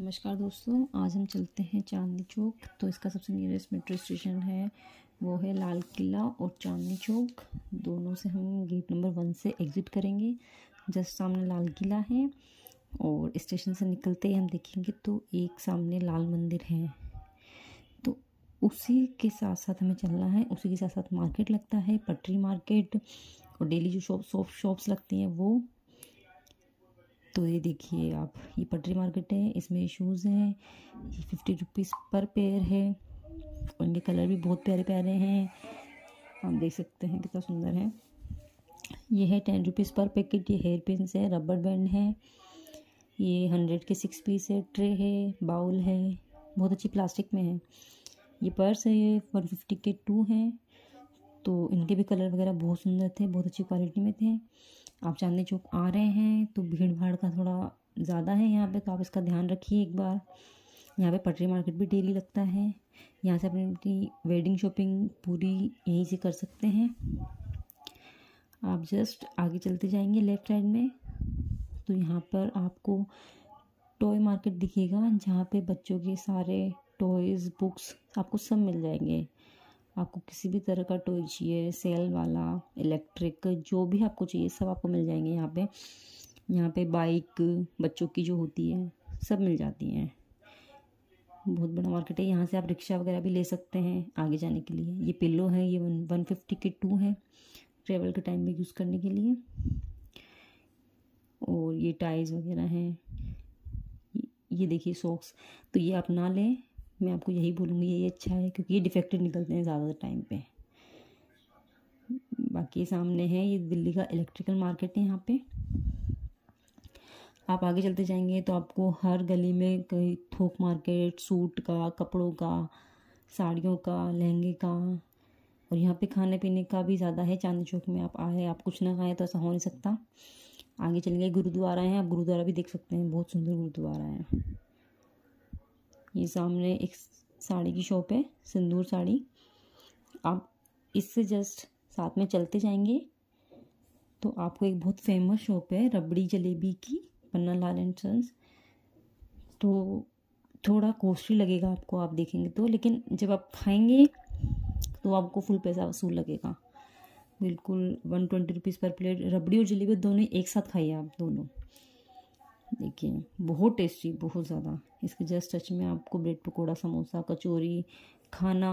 नमस्कार दोस्तों आज हम चलते हैं चांदनी चौक तो इसका सबसे नियरेस्ट मेट्रो स्टेशन है वो है लाल किला और चांदनी चौक दोनों से हम गेट नंबर वन से एग्ज़िट करेंगे जस्ट सामने लाल किला है और स्टेशन से निकलते ही हम देखेंगे तो एक सामने लाल मंदिर है तो उसी के साथ साथ हमें चलना है उसी के साथ साथ मार्केट लगता है पटरी मार्केट और डेली जो शॉप शॉप शॉप्स लगती हैं वो तो ये देखिए आप ये पटरी मार्केट है इसमें शूज़ हैं ये फिफ्टी रुपीज़ पर पेयर है और इनके कलर भी बहुत प्यारे प्यारे हैं आप देख सकते हैं कितना सुंदर है ये है टेन रुपीज़ पर पैकेट ये हेयर पिन है रबर बैंड है ये हंड्रेड के सिक्स पीस है ट्रे है बाउल है बहुत अच्छी प्लास्टिक में है ये पर्स है ये वन फिफ्टी के टू हैं तो इनके भी कलर वगैरह बहुत सुंदर थे बहुत अच्छी क्वालिटी में थे आप चांदनी चौक आ रहे हैं तो भीड़ भाड़ का थोड़ा ज़्यादा है यहाँ पे तो आप इसका ध्यान रखिए एक बार यहाँ पे पटरी मार्केट भी डेली लगता है यहाँ से अपनी वेडिंग शॉपिंग पूरी यहीं से कर सकते हैं आप जस्ट आगे चलते जाएंगे लेफ़्ट साइड में तो यहाँ पर आपको टॉय मार्केट दिखेगा जहाँ पे बच्चों के सारे टॉयज़ बुक्स आपको सब मिल जाएंगे आपको किसी भी तरह का टॉय चाहिए सेल वाला इलेक्ट्रिक जो भी आपको चाहिए सब आपको मिल जाएंगे यहाँ पे यहाँ पे बाइक बच्चों की जो होती है सब मिल जाती हैं बहुत बड़ा मार्केट है यहाँ से आप रिक्शा वगैरह भी ले सकते हैं आगे जाने के लिए ये पिल्लो है ये वन वन फिफ्टी के टू है ट्रेवल के टाइम में यूज़ करने के लिए और ये टाइज वगैरह हैं ये देखिए सॉक्स तो ये आप ना लें मैं आपको यही बोलूँगी यही अच्छा है क्योंकि ये डिफेक्टेड निकलते हैं ज़्यादातर टाइम पे बाकी सामने है ये दिल्ली का इलेक्ट्रिकल मार्केट है यहाँ पे आप आगे चलते जाएंगे तो आपको हर गली में कई थोक मार्केट सूट का कपड़ों का साड़ियों का लहंगे का और यहाँ पे खाने पीने का भी ज़्यादा है चांदी चौक में आप आए आप कुछ ना खाएं तो ऐसा हो नहीं सकता आगे चलेंगे गुरुद्वारा है आप गुरुद्वारा भी देख सकते हैं बहुत सुंदर गुरुद्वारा है ये सामने एक साड़ी की शॉप है सिंदूर साड़ी आप इससे जस्ट साथ में चलते जाएंगे तो आपको एक बहुत फेमस शॉप है रबड़ी जलेबी की पन्ना लाल एंड सन्स तो थोड़ा कॉस्टली लगेगा आपको आप देखेंगे तो लेकिन जब आप खाएंगे तो आपको फुल पैसा वसूल लगेगा बिल्कुल one twenty rupees per plate rabri और जलेबी दोनों एक साथ खाइए आप दोनों देखिए बहुत टेस्टी बहुत ज़्यादा इसके जस्ट टच में आपको ब्रेड पकौड़ा समोसा कचौरी खाना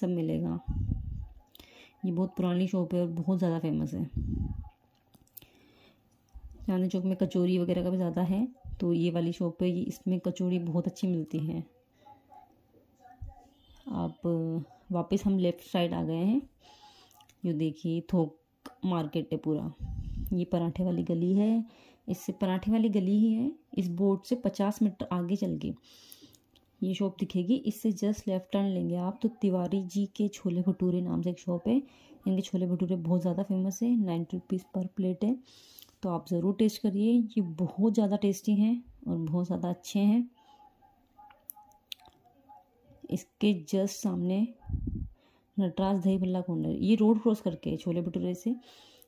सब मिलेगा ये बहुत पुरानी शॉप है और बहुत ज़्यादा फेमस है चांदनी चौक में कचौरी वगैरह का भी ज़्यादा है तो ये वाली शॉप पे इसमें कचौड़ी बहुत अच्छी मिलती है आप वापस हम लेफ़्ट साइड आ गए हैं ये देखिए थोक मार्केट है पूरा ये पराठे वाली गली है इससे पराठे वाली गली ही है इस बोर्ड से पचास मीटर आगे चल के ये शॉप दिखेगी इससे जस्ट लेफ्ट टर्न लेंगे आप तो तिवारी जी के छोले भटूरे नाम से एक शॉप है इनके छोले भटूरे बहुत ज़्यादा फेमस है नाइन्टी रुपीज़ पर प्लेट है तो आप ज़रूर टेस्ट करिए ये बहुत ज़्यादा टेस्टी हैं और बहुत ज़्यादा अच्छे हैं इसके जस्ट सामने नटराज दही भल्ला कॉर्नर ये रोड क्रॉस करके है छोले भटूरे से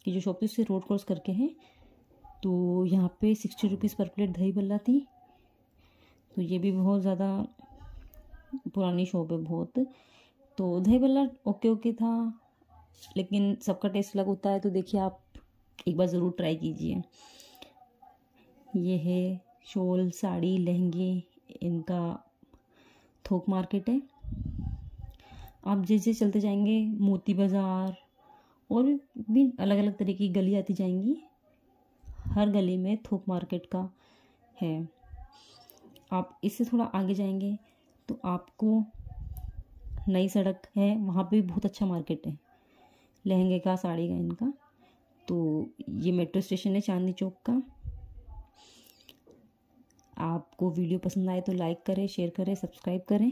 कि जो शॉप थी उससे रोड क्रॉस करके है तो यहाँ पे सिक्सटी रुपीज़ पर प्लेट दही बल्ला थी तो ये भी बहुत ज़्यादा पुरानी शॉप है बहुत तो दही बल्ला ओके ओके था लेकिन सबका टेस्ट अलग होता है तो देखिए आप एक बार ज़रूर ट्राई कीजिए ये है शॉल साड़ी लहंगे इनका थोक मार्केट है आप जैसे चलते जाएंगे मोती बाज़ार और भी अलग अलग तरह की गली आती जाएंगी हर गली में थोक मार्केट का है आप इससे थोड़ा आगे जाएंगे तो आपको नई सड़क है वहाँ पे भी बहुत अच्छा मार्केट है लहंगे का साड़ी का इनका तो ये मेट्रो स्टेशन है चांदनी चौक का आपको वीडियो पसंद आए तो लाइक करें शेयर करें सब्सक्राइब करें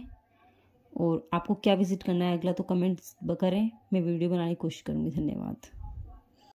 और आपको क्या विज़िट करना है अगला तो कमेंट्स करें मैं वीडियो बनाने की कोशिश करूँगी धन्यवाद